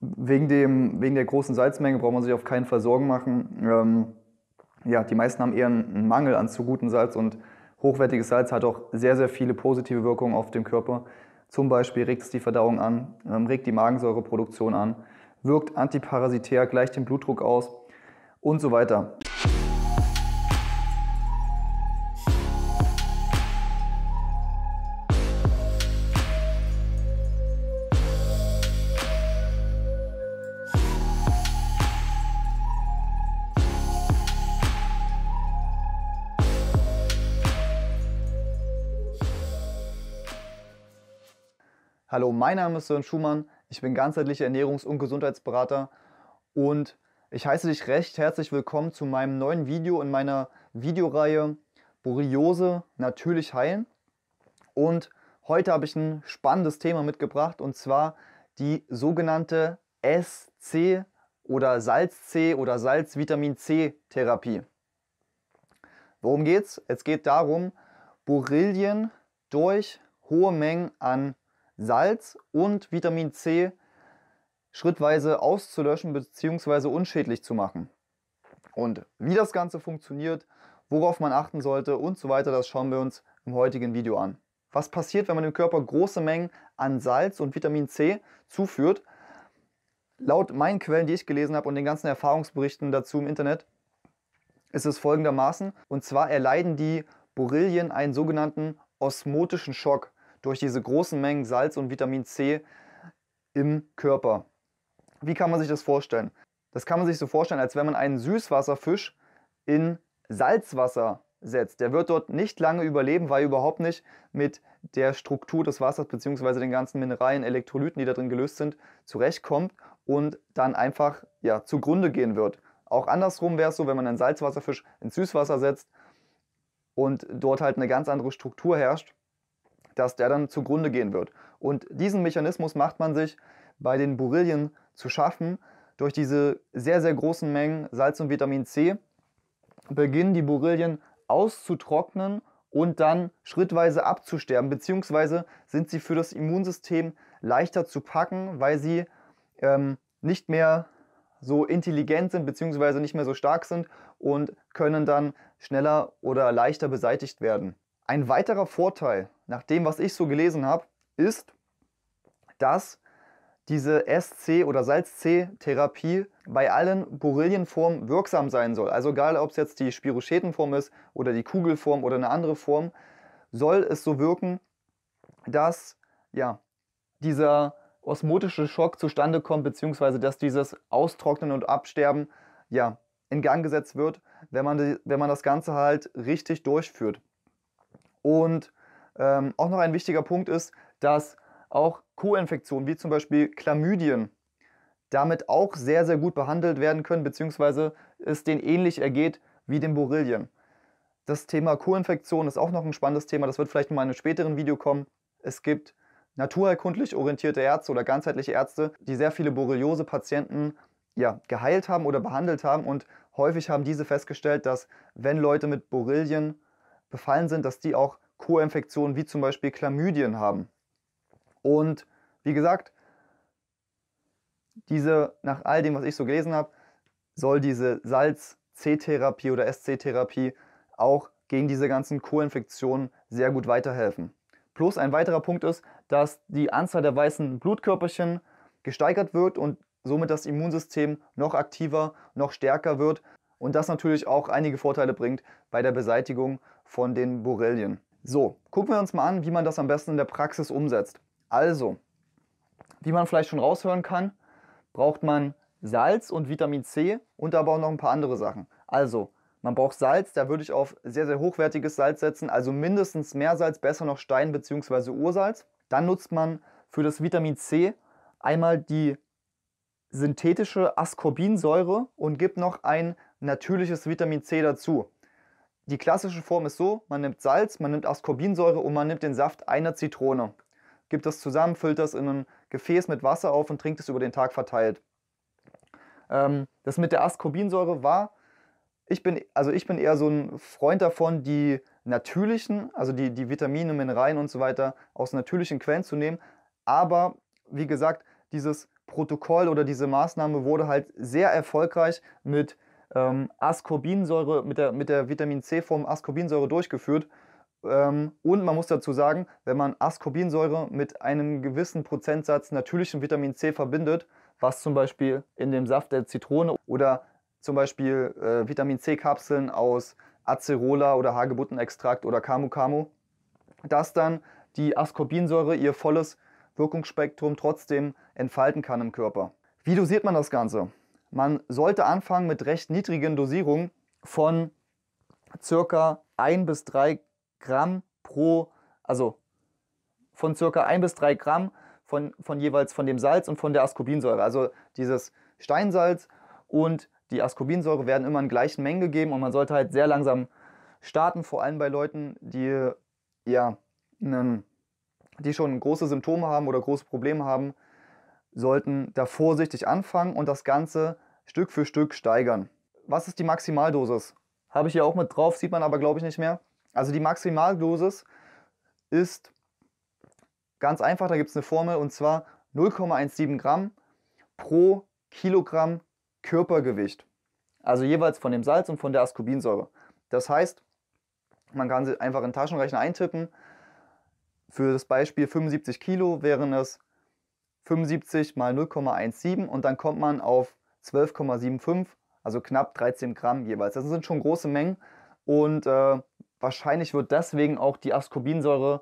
wegen, dem, wegen der großen Salzmenge braucht man sich auf keinen Fall Sorgen machen. Ähm, ja, die meisten haben eher einen Mangel an zu gutem Salz und hochwertiges Salz hat auch sehr, sehr viele positive Wirkungen auf den Körper. Zum Beispiel regt es die Verdauung an, ähm, regt die Magensäureproduktion an, wirkt antiparasitär, gleicht den Blutdruck aus und so weiter. Hallo, mein Name ist Sören Schumann, ich bin ganzheitlicher Ernährungs- und Gesundheitsberater und ich heiße dich recht herzlich willkommen zu meinem neuen Video in meiner Videoreihe Borreliose natürlich heilen. Und heute habe ich ein spannendes Thema mitgebracht und zwar die sogenannte SC oder Salz-C oder Salz-Vitamin-C-Therapie. Worum geht's? Es geht darum, Borrelien durch hohe Mengen an Salz und Vitamin C schrittweise auszulöschen bzw. unschädlich zu machen. Und wie das Ganze funktioniert, worauf man achten sollte und so weiter, das schauen wir uns im heutigen Video an. Was passiert, wenn man dem Körper große Mengen an Salz und Vitamin C zuführt? Laut meinen Quellen, die ich gelesen habe und den ganzen Erfahrungsberichten dazu im Internet, ist es folgendermaßen. Und zwar erleiden die Borrelien einen sogenannten osmotischen Schock durch diese großen Mengen Salz und Vitamin C im Körper. Wie kann man sich das vorstellen? Das kann man sich so vorstellen, als wenn man einen Süßwasserfisch in Salzwasser setzt. Der wird dort nicht lange überleben, weil überhaupt nicht mit der Struktur des Wassers bzw. den ganzen Mineralien, Elektrolyten, die da drin gelöst sind, zurechtkommt und dann einfach ja, zugrunde gehen wird. Auch andersrum wäre es so, wenn man einen Salzwasserfisch ins Süßwasser setzt und dort halt eine ganz andere Struktur herrscht, dass der dann zugrunde gehen wird. Und diesen Mechanismus macht man sich bei den Borrelien zu schaffen. Durch diese sehr, sehr großen Mengen Salz und Vitamin C beginnen die Borrelien auszutrocknen und dann schrittweise abzusterben, beziehungsweise sind sie für das Immunsystem leichter zu packen, weil sie ähm, nicht mehr so intelligent sind, beziehungsweise nicht mehr so stark sind und können dann schneller oder leichter beseitigt werden. Ein weiterer Vorteil nach dem, was ich so gelesen habe, ist, dass diese SC- oder Salz-C-Therapie bei allen Borrelienformen wirksam sein soll. Also egal, ob es jetzt die Spirochetenform ist oder die Kugelform oder eine andere Form, soll es so wirken, dass ja, dieser osmotische Schock zustande kommt, beziehungsweise dass dieses Austrocknen und Absterben ja, in Gang gesetzt wird, wenn man, die, wenn man das Ganze halt richtig durchführt. Und ähm, auch noch ein wichtiger Punkt ist, dass auch Co-Infektionen wie zum Beispiel Chlamydien damit auch sehr, sehr gut behandelt werden können, beziehungsweise es denen ähnlich ergeht wie den Borrelien. Das Thema Co-Infektion ist auch noch ein spannendes Thema, das wird vielleicht nochmal in einem späteren Video kommen. Es gibt naturerkundlich orientierte Ärzte oder ganzheitliche Ärzte, die sehr viele Borreliose-Patienten ja, geheilt haben oder behandelt haben und häufig haben diese festgestellt, dass wenn Leute mit Borrelien befallen sind, dass die auch Co-Infektionen wie zum Beispiel Chlamydien haben. Und wie gesagt, diese, nach all dem, was ich so gelesen habe, soll diese Salz-C-Therapie oder SC-Therapie auch gegen diese ganzen Co-Infektionen sehr gut weiterhelfen. Plus ein weiterer Punkt ist, dass die Anzahl der weißen Blutkörperchen gesteigert wird und somit das Immunsystem noch aktiver, noch stärker wird und das natürlich auch einige Vorteile bringt bei der Beseitigung von den Borrelien. So, gucken wir uns mal an, wie man das am besten in der Praxis umsetzt. Also, wie man vielleicht schon raushören kann, braucht man Salz und Vitamin C und aber auch noch ein paar andere Sachen. Also, man braucht Salz, da würde ich auf sehr, sehr hochwertiges Salz setzen, also mindestens Meersalz, besser noch Stein- bzw. Ursalz. Dann nutzt man für das Vitamin C einmal die synthetische Ascorbinsäure und gibt noch ein natürliches Vitamin C dazu. Die klassische Form ist so, man nimmt Salz, man nimmt Ascorbinsäure und man nimmt den Saft einer Zitrone. Gibt das zusammen, füllt das in ein Gefäß mit Wasser auf und trinkt es über den Tag verteilt. Ähm, das mit der Ascorbinsäure war, ich bin, also ich bin eher so ein Freund davon, die natürlichen, also die, die Vitamine, Mineralien und so weiter aus natürlichen Quellen zu nehmen. Aber wie gesagt, dieses Protokoll oder diese Maßnahme wurde halt sehr erfolgreich mit ähm, Ascorbinsäure mit der, mit der Vitamin C-Form Ascorbinsäure durchgeführt. Ähm, und man muss dazu sagen, wenn man Ascorbinsäure mit einem gewissen Prozentsatz natürlichem Vitamin C verbindet, was zum Beispiel in dem Saft der Zitrone oder zum Beispiel äh, Vitamin C-Kapseln aus Acerola oder Hagebuttenextrakt oder Camu Camu, dass dann die Ascorbinsäure ihr volles Wirkungsspektrum trotzdem entfalten kann im Körper. Wie dosiert man das Ganze? Man sollte anfangen mit recht niedrigen Dosierungen von circa 1 bis 3 Gramm pro, also von circa 1 bis 3 Gramm von, von jeweils von dem Salz und von der Ascorbinsäure. Also dieses Steinsalz und die Ascorbinsäure werden immer in gleichen Mengen gegeben und man sollte halt sehr langsam starten, vor allem bei Leuten, die ja, die schon große Symptome haben oder große Probleme haben, sollten da vorsichtig anfangen und das Ganze Stück für Stück steigern. Was ist die Maximaldosis? Habe ich hier auch mit drauf, sieht man aber glaube ich nicht mehr. Also die Maximaldosis ist ganz einfach, da gibt es eine Formel und zwar 0,17 Gramm pro Kilogramm Körpergewicht. Also jeweils von dem Salz und von der Ascorbinsäure. Das heißt, man kann sie einfach in den Taschenrechner eintippen. Für das Beispiel 75 Kilo wären es 75 mal 0,17 und dann kommt man auf 12,75, also knapp 13 Gramm jeweils. Das sind schon große Mengen und äh, wahrscheinlich wird deswegen auch die Ascorbinsäure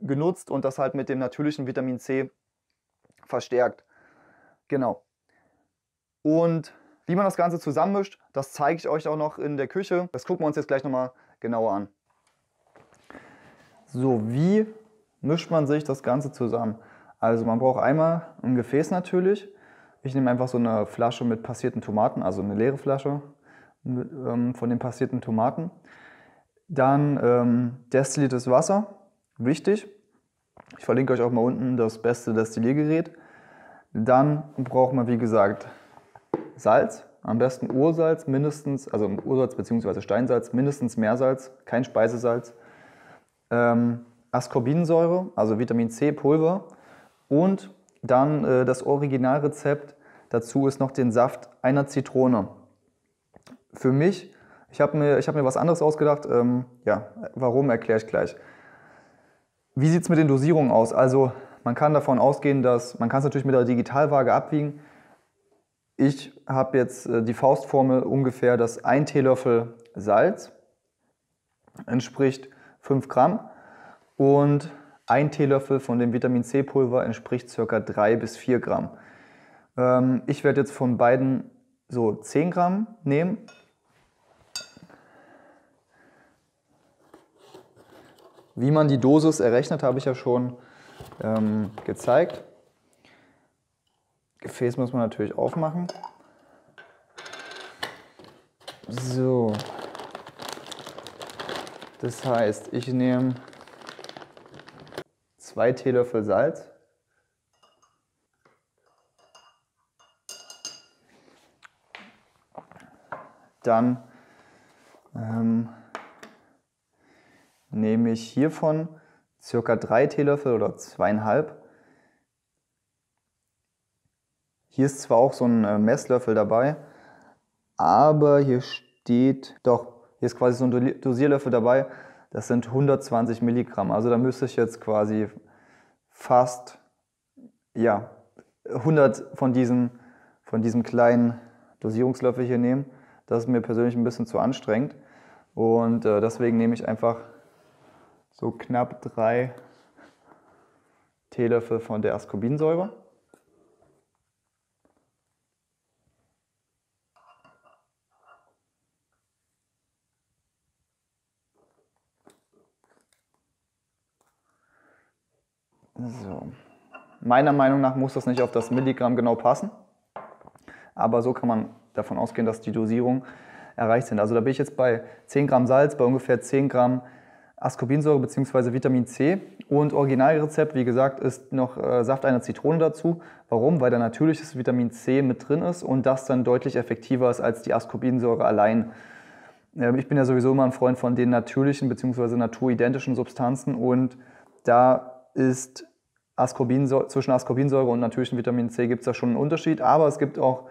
genutzt und das halt mit dem natürlichen Vitamin C verstärkt. Genau. Und wie man das Ganze zusammenmischt, das zeige ich euch auch noch in der Küche. Das gucken wir uns jetzt gleich nochmal genauer an. So, wie mischt man sich das Ganze zusammen? Also man braucht einmal ein Gefäß natürlich. Ich nehme einfach so eine Flasche mit passierten Tomaten, also eine leere Flasche ähm, von den passierten Tomaten. Dann ähm, destilliertes Wasser, wichtig. Ich verlinke euch auch mal unten das beste Destilliergerät. Dann braucht man, wie gesagt, Salz, am besten Ursalz, mindestens, also Ursalz bzw. Steinsalz, mindestens Meersalz, kein Speisesalz. Ähm, Ascorbinsäure, also Vitamin C Pulver und dann äh, das Originalrezept. Dazu ist noch den Saft einer Zitrone. Für mich, ich habe mir, hab mir was anderes ausgedacht. Ähm, ja, warum erkläre ich gleich. Wie sieht es mit den Dosierungen aus? Also man kann davon ausgehen, dass man kann es natürlich mit der Digitalwaage abwiegen. Ich habe jetzt äh, die Faustformel ungefähr, dass ein Teelöffel Salz entspricht 5 Gramm und ein Teelöffel von dem Vitamin C-Pulver entspricht ca. 3 bis 4 Gramm. Ähm, ich werde jetzt von beiden so 10 Gramm nehmen. Wie man die Dosis errechnet, habe ich ja schon ähm, gezeigt. Gefäß muss man natürlich aufmachen. So. Das heißt, ich nehme zwei Teelöffel Salz. Dann ähm, nehme ich hiervon circa drei Teelöffel oder zweieinhalb. Hier ist zwar auch so ein äh, Messlöffel dabei, aber hier steht, doch, hier ist quasi so ein Dosierlöffel dabei, das sind 120 Milligramm. Also da müsste ich jetzt quasi fast ja, 100 von diesem, von diesem kleinen Dosierungslöffel hier nehmen. Das ist mir persönlich ein bisschen zu anstrengend. Und äh, deswegen nehme ich einfach so knapp drei Teelöffel von der Ascorbinsäure. So. Meiner Meinung nach muss das nicht auf das Milligramm genau passen, aber so kann man davon ausgehen, dass die Dosierung erreicht sind. Also da bin ich jetzt bei 10 Gramm Salz, bei ungefähr 10 Gramm Ascorbinsäure bzw. Vitamin C. Und Originalrezept, wie gesagt, ist noch äh, Saft einer Zitrone dazu. Warum? Weil da natürliches Vitamin C mit drin ist und das dann deutlich effektiver ist als die Ascorbinsäure allein. Ähm, ich bin ja sowieso immer ein Freund von den natürlichen bzw. naturidentischen Substanzen und da ist Ascorbinsäure, zwischen Ascorbinsäure und natürlichem Vitamin C gibt es da schon einen Unterschied, aber es gibt auch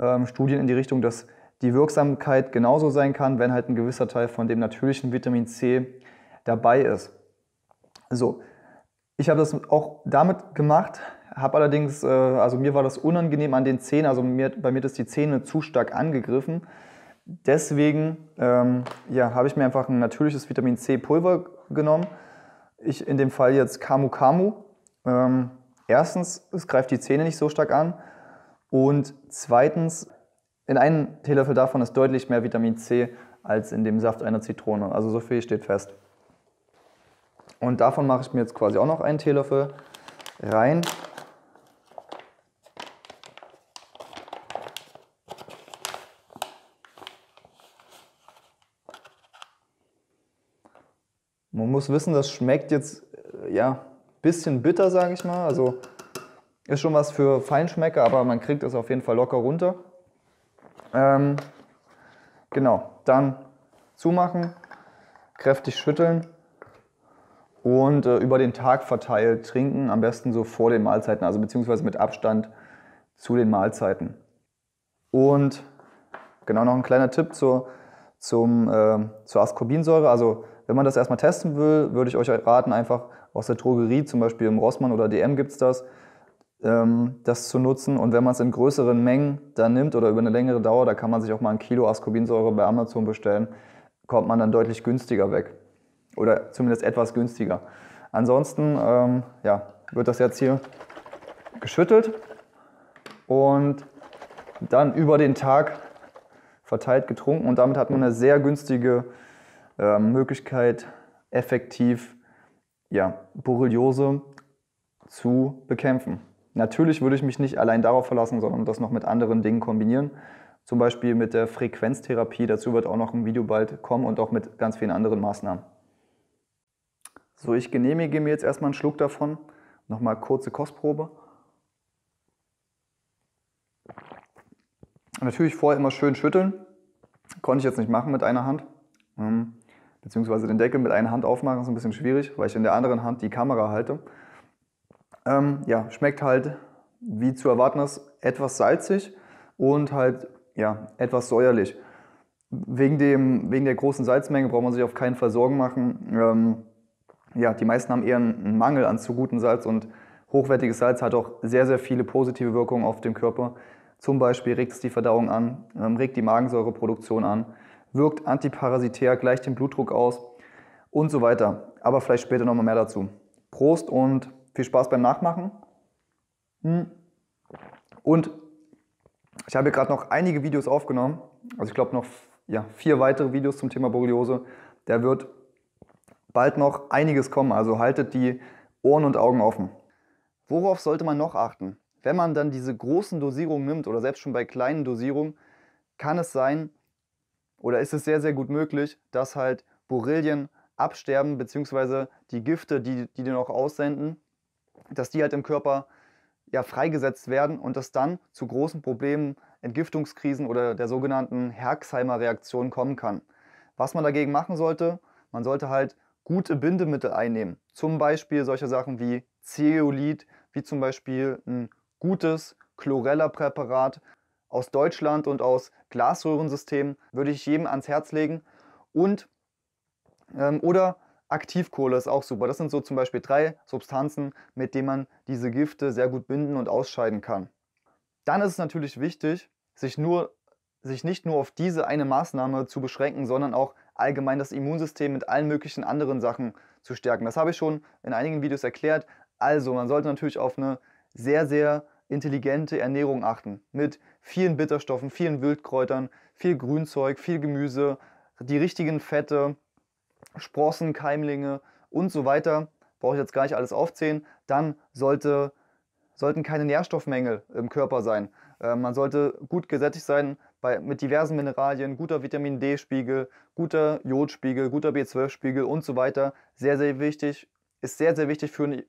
ähm, Studien in die Richtung, dass die Wirksamkeit genauso sein kann, wenn halt ein gewisser Teil von dem natürlichen Vitamin C dabei ist. So, ich habe das auch damit gemacht, habe allerdings, äh, also mir war das unangenehm an den Zähnen, also mir, bei mir hat die Zähne zu stark angegriffen. Deswegen ähm, ja, habe ich mir einfach ein natürliches Vitamin C Pulver genommen. Ich in dem Fall jetzt Kamu Kamu ähm, erstens, es greift die Zähne nicht so stark an. Und zweitens, in einem Teelöffel davon ist deutlich mehr Vitamin C als in dem Saft einer Zitrone. Also so viel steht fest. Und davon mache ich mir jetzt quasi auch noch einen Teelöffel rein. Man muss wissen, das schmeckt jetzt, äh, ja, bisschen bitter, sage ich mal. Also ist schon was für Feinschmecker, aber man kriegt es auf jeden Fall locker runter. Ähm, genau, dann zumachen, kräftig schütteln und äh, über den Tag verteilt trinken, am besten so vor den Mahlzeiten, also beziehungsweise mit Abstand zu den Mahlzeiten. Und genau noch ein kleiner Tipp zur, zum, äh, zur Ascorbinsäure. Also wenn man das erstmal testen will, würde ich euch raten, einfach aus der Drogerie, zum Beispiel im Rossmann oder DM gibt es das, ähm, das zu nutzen. Und wenn man es in größeren Mengen dann nimmt oder über eine längere Dauer, da kann man sich auch mal ein Kilo Ascorbinsäure bei Amazon bestellen, kommt man dann deutlich günstiger weg. Oder zumindest etwas günstiger. Ansonsten ähm, ja, wird das jetzt hier geschüttelt und dann über den Tag verteilt getrunken. Und damit hat man eine sehr günstige äh, Möglichkeit, effektiv ja, Borreliose zu bekämpfen. Natürlich würde ich mich nicht allein darauf verlassen, sondern das noch mit anderen Dingen kombinieren. Zum Beispiel mit der Frequenztherapie. Dazu wird auch noch ein Video bald kommen und auch mit ganz vielen anderen Maßnahmen. So, ich genehmige mir jetzt erstmal einen Schluck davon. Nochmal kurze Kostprobe. Natürlich vorher immer schön schütteln. Konnte ich jetzt nicht machen mit einer Hand. Ähm, beziehungsweise den Deckel mit einer Hand aufmachen, ist ein bisschen schwierig, weil ich in der anderen Hand die Kamera halte. Ähm, ja, schmeckt halt, wie zu erwarten ist, etwas salzig und halt, ja, etwas säuerlich. Wegen, dem, wegen der großen Salzmenge braucht man sich auf keinen Fall Sorgen machen. Ähm, ja, die meisten haben eher einen Mangel an zu gutem Salz und hochwertiges Salz hat auch sehr, sehr viele positive Wirkungen auf den Körper. Zum Beispiel regt es die Verdauung an, ähm, regt die Magensäureproduktion an wirkt antiparasitär, gleicht den Blutdruck aus und so weiter. Aber vielleicht später nochmal mehr dazu. Prost und viel Spaß beim Nachmachen. Hm. Und ich habe gerade noch einige Videos aufgenommen. Also ich glaube noch ja, vier weitere Videos zum Thema Borreliose. Da wird bald noch einiges kommen. Also haltet die Ohren und Augen offen. Worauf sollte man noch achten? Wenn man dann diese großen Dosierungen nimmt oder selbst schon bei kleinen Dosierungen, kann es sein, oder ist es sehr, sehr gut möglich, dass halt Borrelien absterben, beziehungsweise die Gifte, die die, die noch aussenden, dass die halt im Körper ja, freigesetzt werden und das dann zu großen Problemen, Entgiftungskrisen oder der sogenannten Herxheimer-Reaktion kommen kann. Was man dagegen machen sollte, man sollte halt gute Bindemittel einnehmen. Zum Beispiel solche Sachen wie Zeolit, wie zum Beispiel ein gutes Chlorella-Präparat, aus Deutschland und aus Glasröhrensystemen würde ich jedem ans Herz legen. Und ähm, oder Aktivkohle ist auch super. Das sind so zum Beispiel drei Substanzen, mit denen man diese Gifte sehr gut binden und ausscheiden kann. Dann ist es natürlich wichtig, sich, nur, sich nicht nur auf diese eine Maßnahme zu beschränken, sondern auch allgemein das Immunsystem mit allen möglichen anderen Sachen zu stärken. Das habe ich schon in einigen Videos erklärt. Also man sollte natürlich auf eine sehr, sehr intelligente Ernährung achten. Mit vielen Bitterstoffen, vielen Wildkräutern, viel Grünzeug, viel Gemüse, die richtigen Fette, Sprossen, Keimlinge und so weiter. Brauche ich jetzt gar nicht alles aufzählen. Dann sollte, sollten keine Nährstoffmängel im Körper sein. Äh, man sollte gut gesättigt sein bei, mit diversen Mineralien, guter Vitamin D-Spiegel, guter Jodspiegel, guter B12-Spiegel und so weiter. Sehr, sehr wichtig. Ist sehr, sehr wichtig für eine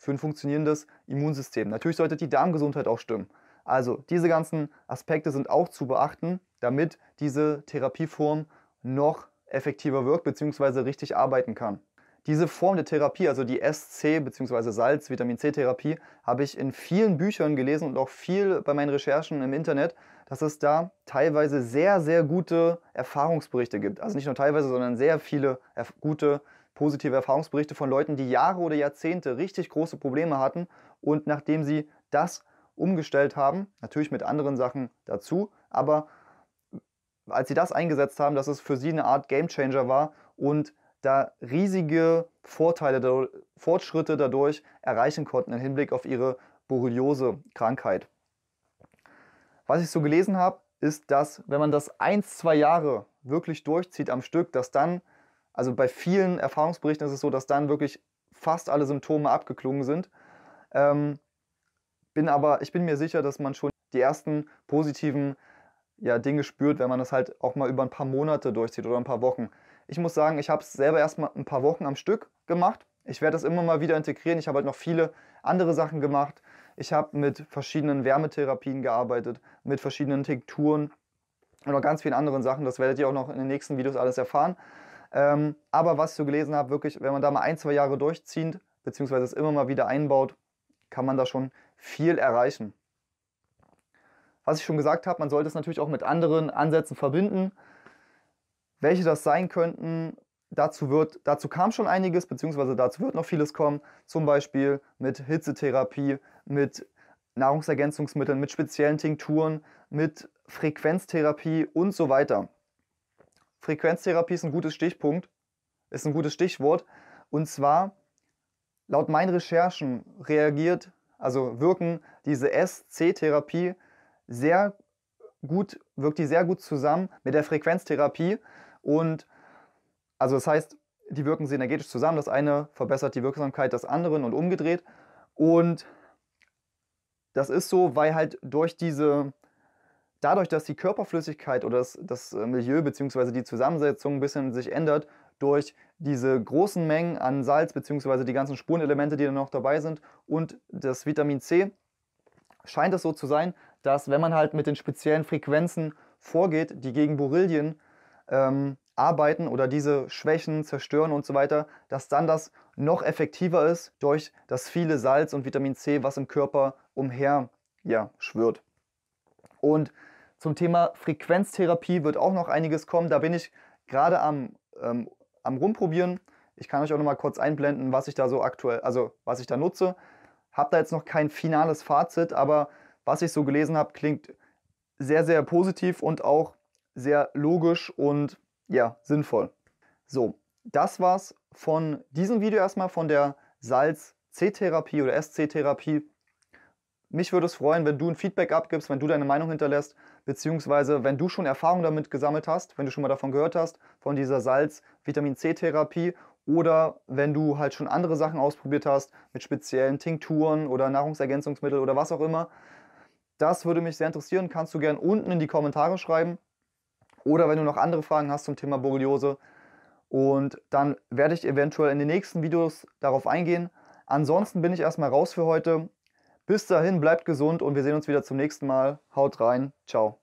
für ein funktionierendes Immunsystem. Natürlich sollte die Darmgesundheit auch stimmen. Also diese ganzen Aspekte sind auch zu beachten, damit diese Therapieform noch effektiver wirkt bzw. richtig arbeiten kann. Diese Form der Therapie, also die SC bzw. Salz-Vitamin C-Therapie, habe ich in vielen Büchern gelesen und auch viel bei meinen Recherchen im Internet, dass es da teilweise sehr, sehr gute Erfahrungsberichte gibt. Also nicht nur teilweise, sondern sehr viele gute Erfahrungsberichte positive Erfahrungsberichte von Leuten, die Jahre oder Jahrzehnte richtig große Probleme hatten und nachdem sie das umgestellt haben, natürlich mit anderen Sachen dazu, aber als sie das eingesetzt haben, dass es für sie eine Art Gamechanger war und da riesige Vorteile, Fortschritte dadurch erreichen konnten im Hinblick auf ihre Borreliose-Krankheit. Was ich so gelesen habe, ist, dass wenn man das ein, zwei Jahre wirklich durchzieht am Stück, dass dann also bei vielen Erfahrungsberichten ist es so, dass dann wirklich fast alle Symptome abgeklungen sind. Ähm, bin aber, ich bin mir sicher, dass man schon die ersten positiven ja, Dinge spürt, wenn man das halt auch mal über ein paar Monate durchzieht oder ein paar Wochen. Ich muss sagen, ich habe es selber erstmal ein paar Wochen am Stück gemacht. Ich werde das immer mal wieder integrieren. Ich habe halt noch viele andere Sachen gemacht. Ich habe mit verschiedenen Wärmetherapien gearbeitet, mit verschiedenen Tinkturen und noch ganz vielen anderen Sachen. Das werdet ihr auch noch in den nächsten Videos alles erfahren. Ähm, aber was ich so gelesen habe, wirklich, wenn man da mal ein, zwei Jahre durchzieht, beziehungsweise es immer mal wieder einbaut, kann man da schon viel erreichen. Was ich schon gesagt habe, man sollte es natürlich auch mit anderen Ansätzen verbinden. Welche das sein könnten, dazu, wird, dazu kam schon einiges, beziehungsweise dazu wird noch vieles kommen, zum Beispiel mit Hitzetherapie, mit Nahrungsergänzungsmitteln, mit speziellen Tinkturen, mit Frequenztherapie und so weiter. Frequenztherapie ist ein gutes Stichpunkt, ist ein gutes Stichwort. Und zwar, laut meinen Recherchen reagiert, also wirken diese SC-Therapie sehr gut, wirkt die sehr gut zusammen mit der Frequenztherapie. Und also das heißt, die wirken synergetisch zusammen. Das eine verbessert die Wirksamkeit des anderen und umgedreht. Und das ist so, weil halt durch diese dadurch, dass die Körperflüssigkeit oder das, das äh, Milieu bzw. die Zusammensetzung ein bisschen sich ändert, durch diese großen Mengen an Salz bzw. die ganzen Spurenelemente, die dann noch dabei sind und das Vitamin C, scheint es so zu sein, dass wenn man halt mit den speziellen Frequenzen vorgeht, die gegen Borrelien ähm, arbeiten oder diese schwächen, zerstören und so weiter, dass dann das noch effektiver ist durch das viele Salz und Vitamin C, was im Körper umher ja, schwirrt. Und zum Thema Frequenztherapie wird auch noch einiges kommen. Da bin ich gerade am, ähm, am Rumprobieren. Ich kann euch auch noch mal kurz einblenden, was ich da so aktuell, also was ich da nutze. Hab da jetzt noch kein finales Fazit, aber was ich so gelesen habe, klingt sehr, sehr positiv und auch sehr logisch und ja, sinnvoll. So, das war's von diesem Video erstmal von der Salz-C-Therapie oder SC-Therapie. Mich würde es freuen, wenn du ein Feedback abgibst, wenn du deine Meinung hinterlässt, beziehungsweise wenn du schon Erfahrung damit gesammelt hast, wenn du schon mal davon gehört hast, von dieser Salz-Vitamin C-Therapie oder wenn du halt schon andere Sachen ausprobiert hast, mit speziellen Tinkturen oder Nahrungsergänzungsmitteln oder was auch immer. Das würde mich sehr interessieren, kannst du gerne unten in die Kommentare schreiben oder wenn du noch andere Fragen hast zum Thema Borreliose. Und dann werde ich eventuell in den nächsten Videos darauf eingehen. Ansonsten bin ich erstmal raus für heute. Bis dahin, bleibt gesund und wir sehen uns wieder zum nächsten Mal. Haut rein. Ciao.